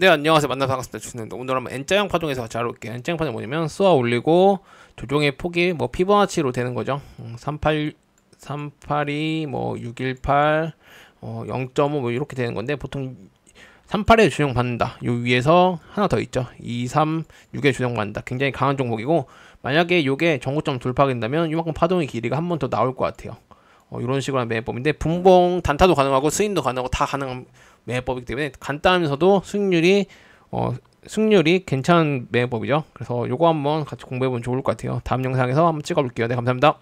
네 안녕하세요 만나 서 반갑습니다 주는데 오늘 한번 N자형 파동에서 같이 알아볼게요 N자형 파동이 뭐냐면 쏘아 올리고 조종의 폭이 뭐 피보나치로 되는 거죠 음, 38 382뭐618 어, 0.5 뭐 이렇게 되는 건데 보통 38에 조종 받는다 요 위에서 하나 더 있죠 236에 조종 받는다 굉장히 강한 종목이고 만약에 요게 전고점 돌파된다면 이만큼 파동의 길이가 한 번 더 나올 것 같아요 어, 이런 식으로 한 매매법인데 분봉 단타도 가능하고 스윙도 가능하고 다가능합니다 매매법이기 때문에 간단하면서도 수률이 어, 승률이 괜찮은 매매법이죠. 그래서 요거 한번 같이 공부해보면 좋을 것 같아요. 다음 영상에서 한번 찍어볼게요. 네, 감사합니다.